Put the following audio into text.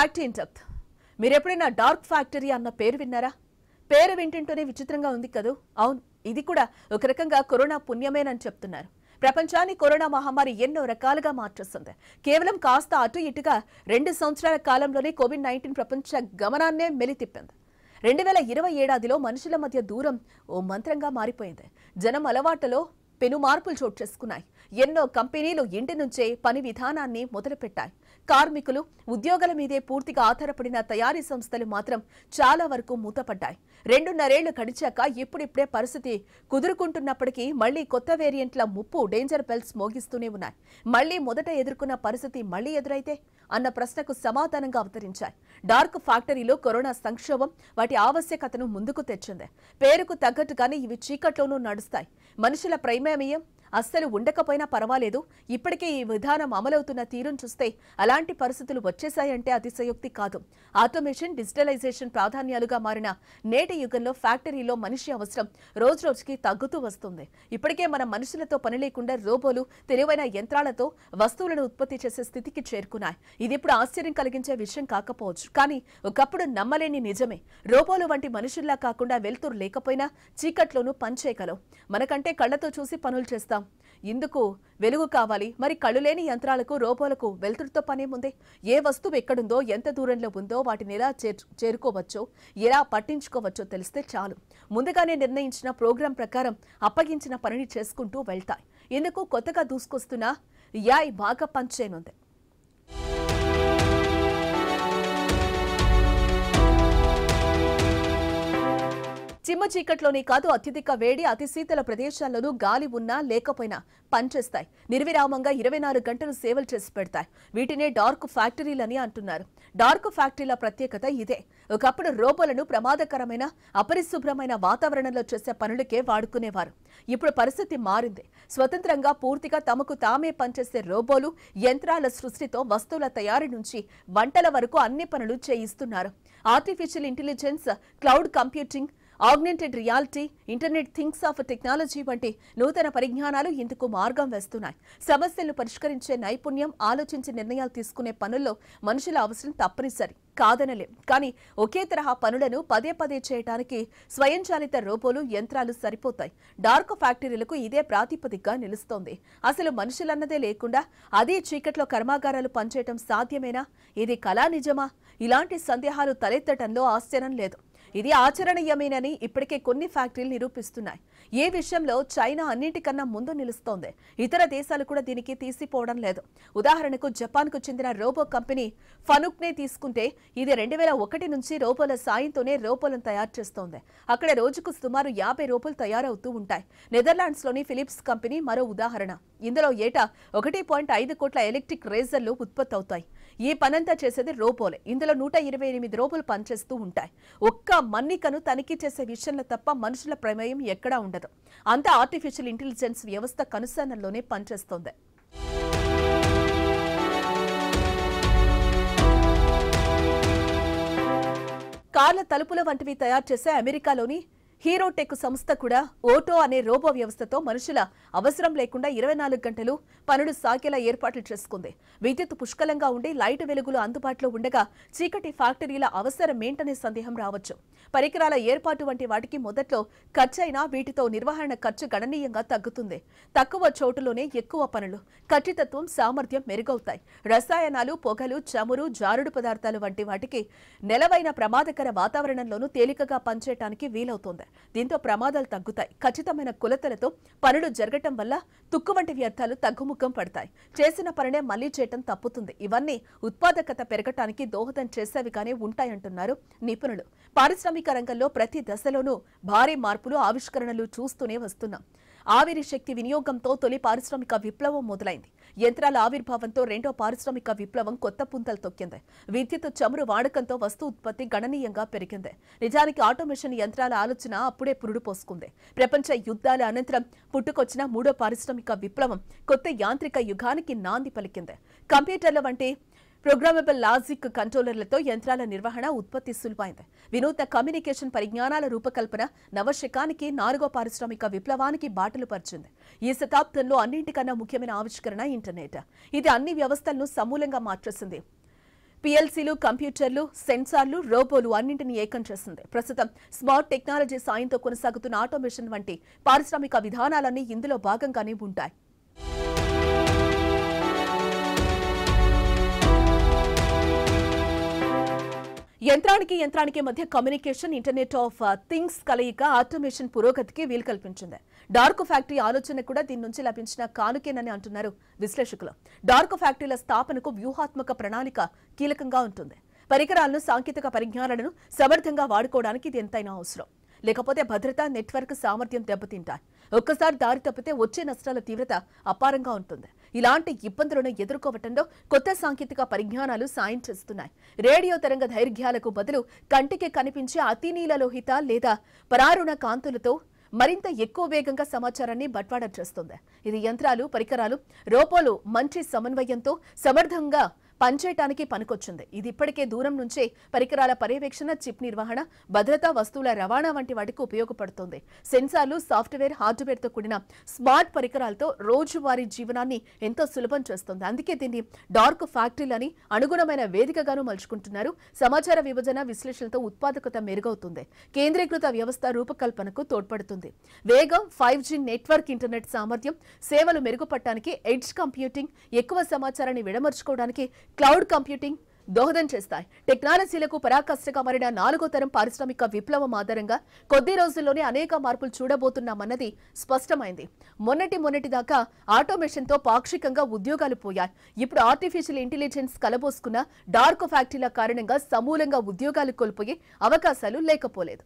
fact in మీరు ఎప్పుడైనా dark factory అన్న పేరు విన్నారా పేరు వింటుంటేనే విచిత్రంగా ఉంది కదూ అవును ఇది కూడా ఒక రకంగా కరోనా పుణ్యమేనని చెప్తున్నారు ప్రపంచాన్ని కరోనా మహమ్మారి ఎన్నో రకాలుగా మార్చేస్తుంది కేవలం కాస్త అటు ఇటుగా రెండు సంవత్సరాల కాలంలోనే కోవిడ్ నైన్టీన్ ప్రపంచ గమనాన్నే మెలితిప్పింది రెండు వేల ఇరవై ఏడాదిలో మనుషుల మధ్య దూరం ఓ మంత్రంగా మారిపోయింది జనం అలవాటులో పెను మార్పులు చోటు చేసుకున్నాయి ఎన్నో కంపెనీలు ఇంటి నుంచే పని విధానాన్ని మొదలుపెట్టాయి కార్మికులు ఉద్యోగుల మీదే పూర్తిగా ఆధారపడిన తయారీ సంస్థలు మాత్రం చాలా వరకు మూతపడ్డాయి రెండున్నరేళ్లు గడిచాక ఇప్పుడిప్పుడే పరిస్థితి కుదురుకుంటున్నప్పటికీ మళ్లీ కొత్త వేరియంట్ల ముప్పు డేంజర్ బెల్స్ మోగిస్తూనే ఉన్నాయి మళ్లీ మొదట ఎదుర్కొన్న పరిస్థితి మళ్లీ ఎదురైతే అన్న ప్రశ్నకు సమాధానంగా అవతరించాయి డార్క్ ఫ్యాక్టరీలో కరోనా సంక్షోభం వాటి ఆవశ్యకతను ముందుకు తెచ్చింది పేరుకు తగ్గట్టుగానే ఇవి చీకట్లోనూ నడుస్తాయి మనుషుల ప్రైమేమయం అస్సలు ఉండకపోయినా పర్వాలేదు ఇప్పటికే ఈ విధానం అమలవుతున్న తీరును చూస్తే అలాంటి పరిస్థితులు వచ్చేశాయంటే అతిశయోక్తి కాదు ఆటోమేషన్ డిజిటలైజేషన్ ప్రాధాన్యాలుగా మారిన నేటి యుగంలో ఫ్యాక్టరీలో మనిషి అవసరం రోజు రోజుకి తగ్గుతూ వస్తుంది ఇప్పటికే మన మనుషులతో పని లేకుండా రోబోలు తెలివైన యంత్రాలతో వస్తువులను ఉత్పత్తి చేసే స్థితికి చేరుకున్నాయి ఇది ఇప్పుడు ఆశ్చర్యం కలిగించే విషయం కాకపోవచ్చు కానీ ఒకప్పుడు నమ్మలేని నిజమే రోబోలు వంటి మనుషుల్లా కాకుండా వెలుతురు లేకపోయినా చీకట్లోనూ పనిచేయగలవు మనకంటే కళ్లతో చూసి పనులు చేస్తాం ఇందుకు వెలుగు కావాలి మరి కళ్ళు లేని యంత్రాలకు రోబోలకు వెలుతురుతో పనేముందే ఏ వస్తువు ఎక్కడుందో ఎంత దూరంలో ఉందో వాటిని ఎలా చేరుకోవచ్చో ఎలా పట్టించుకోవచ్చో తెలిస్తే చాలు ముందుగానే నిర్ణయించిన ప్రోగ్రాం ప్రకారం అప్పగించిన పనిని చేసుకుంటూ వెళ్తాయి ఇందుకు కొత్తగా దూసుకొస్తున్న యాయ్ బాగా పంచేనుంది ఇనుమ చీకట్లోనే కాదు అత్యధిక వేడి అతి శీతల ప్రదేశాల్లోనూ గాలి ఉన్నా లేకపోయినా పనిచేస్తాయి నిర్విరామంగా ఇరవై నాలుగు గంటలు సేవలు చేసి పెడతాయి వీటినే డార్క్ ఫ్యాక్టరీలని అంటున్నారు డార్క్ ఫ్యాక్టరీల ప్రత్యేకత ఇదే ఒకప్పుడు రోబోలను ప్రమాదకరమైన అపరిశుభ్రమైన వాతావరణంలో చేసే పనులకే వాడుకునేవారు ఇప్పుడు పరిస్థితి మారింది స్వతంత్రంగా పూర్తిగా తమకు తామే పనిచేసే రోబోలు యంత్రాల సృష్టితో వస్తువుల తయారీ నుంచి వంటల వరకు అన్ని పనులు చేయిస్తున్నారు artificial intelligence cloud computing augmented reality internet things of technology వంటి నూతన పరిజ్ఞానాలు ఇందుకు మార్గం వేస్తున్నాయి సమస్యలను పరిష్కరించే నైపుణ్యం ఆలోచించి నిర్ణయాలు తీసుకునే పనుల్లో మనుషుల అవసరం తప్పనిసరి కాదనలే కానీ ఒకే తరహా పనులను పదే పదే చేయడానికి స్వయంచాలిత రోబోలు యంత్రాలు సరిపోతాయి డార్క్ ఫ్యాక్టరీలకు ఇదే ప్రాతిపదికగా నిలుస్తోంది అసలు మనుషులన్నదే లేకుండా అదే చీకట్లో కర్మాగారాలు పనిచేయటం సాధ్యమేనా ఇది కళా నిజమా ఇలాంటి సందేహాలు తలెత్తటంలో ఆశ్చర్యం లేదు ఇది ఆచరణీయమేనని ఇప్పటికే కొన్ని ఫ్యాక్టరీలు నిరూపిస్తున్నాయి ఏ విషయంలో చైనా అన్నింటికన్నా ముందు నిలుస్తోంది ఇతర దేశాలు కూడా దీనికి తీసిపోవడం లేదు ఉదాహరణకు జపాన్కు చెందిన రోబో కంపెనీ ఫనుక్నే తీసుకుంటే ఇది రెండు ఒకటి నుంచి రోబోల సాయంతోనే రోబోలను తయారు చేస్తోంది అక్కడ రోజుకు సుమారు యాభై రోబోలు తయారవుతూ ఉంటాయి నెదర్లాండ్స్లోని ఫిలిప్స్ కంపెనీ మరో ఉదాహరణ ఇందులో ఏటా ఒకటి పాయింట్ ఐదు కోట్ల ఎలక్ట్రిక్ రేజర్లు ఉత్పత్తి అవుతాయి ఈ పనంతా చేసేది రోబోలే ఇందులో నూట ఇరవై ఎనిమిది రోబోలు పనిచేస్తూ ఉంటాయి ఒక్క మన్నికను తనిఖీ చేసే విషయంలో తప్ప మనుషుల ప్రమేయం ఎక్కడా ఉండదు అంతా ఆర్టిఫిషియల్ ఇంటెలిజెన్స్ వ్యవస్థ కనుసన్నల్లోనే పనిచేస్తోంది కార్ల తలుపుల వంటివి తయారు చేసే అమెరికాలోని హీరోటెక్ సంస్థ కూడా ఓటో అనే రోబో వ్యవస్థతో మనుషుల అవసరం లేకుండా ఇరవై నాలుగు గంటలు పనులు సాగేలా ఏర్పాట్లు చేసుకుంది విద్యుత్ పుష్కలంగా ఉండి లైట్ వెలుగులు అందుబాటులో ఉండగా చీకటి ఫ్యాక్టరీల అవసరమేంటనే సందేహం రావచ్చు పరికరాల ఏర్పాటు వంటి వాటికి మొదట్లో ఖర్చైనా వీటితో నిర్వహణ ఖర్చు గణనీయంగా తగ్గుతుంది తక్కువ చోటులోనే ఎక్కువ పనులు ఖచ్చితత్వం సామర్థ్యం మెరుగవుతాయి రసాయనాలు పొగలు చమురు జారుడు పదార్థాలు వంటి వాటికి నెలవైన ప్రమాదకర వాతావరణంలోనూ తేలికగా పనిచేయటానికి వీలవుతుంది తెలిపారు దీంతో ప్రమాదాలు తగ్గుతాయి ఖచ్చితమైన కొలతలతో పనులు జరగటం వల్ల తుక్కు వంటి వ్యర్థాలు తగ్గుముఖం పడతాయి చేసిన పనినే మళ్లీ చేయటం తప్పుతుంది ఇవన్నీ ఉత్పాదకత పెరగటానికి దోహదం చేసేవి కానీ ఉంటాయంటున్నారు నిపుణులు పారిశ్రామిక రంగంలో ప్రతి దశలోనూ భారీ మార్పులు ఆవిష్కరణలు చూస్తూనే వస్తున్నాం ఆవిరి శక్తి వినియోగంతో తొలి పారిశ్రామిక విప్లవం మొదలైంది యంత్రాల ఆవిర్భావంతో రెండో పారిశ్రామిక విప్లవం కొత్త పుంతలు తొక్కింది విద్యుత్ చమురు వాడకంతో వస్తు ఉత్పత్తి గణనీయంగా పెరిగింది నిజానికి ఆటోమేషన్ యంత్రాల ఆలోచన అప్పుడే పురుడు పోసుకుంది ప్రపంచ యుద్ధాల అనంతరం పుట్టుకొచ్చిన మూడో పారిశ్రామిక విప్లవం కొత్త యాంత్రిక యుగానికి నాంది పలికింది కంప్యూటర్ల వంటి ప్రోగ్రామబుల్ లాజిక్ కంట్రోలర్లతో యంత్రాల నిర్వహణ ఉత్పత్తి సులువైంది వినూత్న కమ్యూనికేషన్ పరిజ్ఞానాల రూపకల్పన నవశకానికి నాలుగో పారిశ్రామిక విప్లవానికి బాటలు పరిచింది ఈ శతాబ్దంలో అన్నింటికన్నా ముఖ్యమైన ఆవిష్కరణ ఇంటర్నెట్ ఇది అన్ని వ్యవస్థలను సమూలంగా మార్చేసింది పిఎల్సీలు కంప్యూటర్లు సెన్సార్లు రోబోలు అన్నింటినీ ఏకం చేసింది ప్రస్తుతం స్మార్ట్ టెక్నాలజీ సాయంతో కొనసాగుతున్న ఆటోమేషన్ వంటి పారిశ్రామిక విధానాలన్నీ ఇందులో భాగంగానే ఉంటాయి యంత్రానికి యంత్రానికి మధ్య కమ్యూనికేషన్ ఇంటర్నెట్ ఆఫ్ థింగ్స్ కలయిక ఆటోమేషన్ పురోగతికి వీలు కల్పించింది డార్క్ ఫ్యాక్టరీ ఆలోచన కూడా దీని నుంచి లభించిన కానుకేనని అంటున్నారు విశ్లేషకులు డార్క్ ఫ్యాక్టరీల స్థాపనకు వ్యూహాత్మక ప్రణాళిక కీలకంగా ఉంటుంది పరికరాలను సాంకేతిక పరిజ్ఞానాలను సమర్థంగా వాడుకోవడానికి ఇది ఎంతైనా అవసరం లేకపోతే భద్రత నెట్వర్క్ సామర్థ్యం దెబ్బతింటాయి ఒక్కసారి దారి తప్పితే వచ్చే నష్టాల తీవ్రత అపారంగా ఉంటుంది ఇలాంటి ఇబ్బందులను ఎదుర్కోవటంలో కొత్త సాంకేతిక పరిజ్ఞానాలు సాయం చేస్తున్నాయి రేడియో తరంగ దైర్ఘ్యాలకు బదులు కంటికి కనిపించే అతినీలలోహిత లేదా పరారుణ కాంతులతో మరింత ఎక్కువ వేగంగా సమాచారాన్ని బట్వాడ చేస్తుంది ఇది యంత్రాలు పరికరాలు రోపోలు మంచి సమన్వయంతో సమర్థంగా పనిచేయటానికి పనికొచ్చింది ఇది ఇప్పటికే దూరం నుంచే పరికరాల పర్యవేక్షణ చిప్ నిర్వహణ భద్రతా వస్తువుల రవాణా వంటి వాటికి ఉపయోగపడుతోంది సెన్సార్లు సాఫ్ట్వేర్ హార్డ్వేర్తో కూడిన స్మార్ట్ పరికరాలతో రోజువారీ జీవనాన్ని ఎంతో సులభం చేస్తుంది అందుకే దీన్ని డార్క్ ఫ్యాక్టరీలని అనుగుణమైన వేదికగాను మలుచుకుంటున్నారు సమాచార విభజన విశ్లేషణతో ఉత్పాదకత మెరుగవుతుంది కేంద్రీకృత వ్యవస్థ రూపకల్పనకు తోడ్పడుతుంది వేగం ఫైవ్ నెట్వర్క్ ఇంటర్నెట్ సామర్థ్యం సేవలు మెరుగుపడటానికి ఎడ్జ్ కంప్యూటింగ్ ఎక్కువ సమాచారాన్ని విడమర్చుకోవడానికి క్లౌడ్ కంప్యూటింగ్ దోహదం చేస్తాయి టెక్నాలజీలకు పరాకష్టగా మారిన నాలుగో తరం పారిశ్రామిక విప్లవం ఆధారంగా కొద్ది రోజుల్లోనే అనేక మార్పులు చూడబోతున్నామన్నది స్పష్టమైంది మొన్నటి మొన్నటి దాకా ఆటోమేషన్తో పాక్షికంగా ఉద్యోగాలు పోయాయి ఇప్పుడు ఆర్టిఫిషియల్ ఇంటెలిజెన్స్ కలబోసుకున్న డార్క్ ఫ్యాక్టరీల కారణంగా సమూలంగా ఉద్యోగాలు కోల్పోయే అవకాశాలు లేకపోలేదు